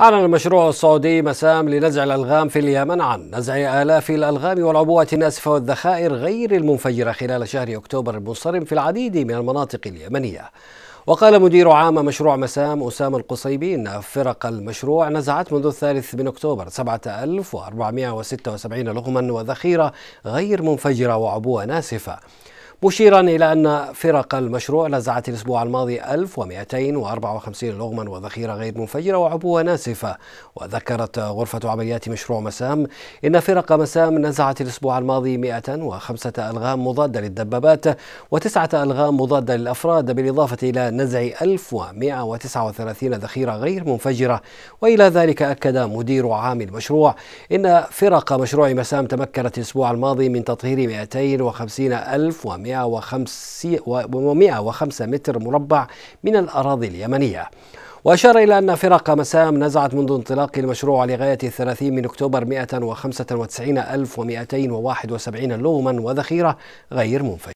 أعلن المشروع السعودي مسام لنزع الألغام في اليمن عن نزع آلاف الألغام والعبوات الناسفة والذخائر غير المنفجرة خلال شهر أكتوبر المنصرم في العديد من المناطق اليمنية وقال مدير عام مشروع مسام أسامة القصيبي أن فرق المشروع نزعت منذ الثالث من أكتوبر 7476 لغما وذخيرة غير منفجرة وعبوة ناسفة مشيرا إلى أن فرق المشروع لزعت الأسبوع الماضي 1254 لغما وذخيرة غير منفجرة وعبوة ناسفة وذكرت غرفة عمليات مشروع مسام إن فرق مسام نزعت الأسبوع الماضي 105 ألغام مضادة للدبابات وتسعة ألغام مضادة للأفراد بالإضافة إلى نزع 1139 ذخيرة غير منفجرة وإلى ذلك أكد مدير عام المشروع إن فرق مشروع مسام تمكنت الأسبوع الماضي من تطهير 250 ألف و105 متر مربع من الأراضي اليمنية وأشار إلى أن فرق مسام نزعت منذ انطلاق المشروع لغاية 30 من أكتوبر 195,271 لغما وذخيرة غير منفجرة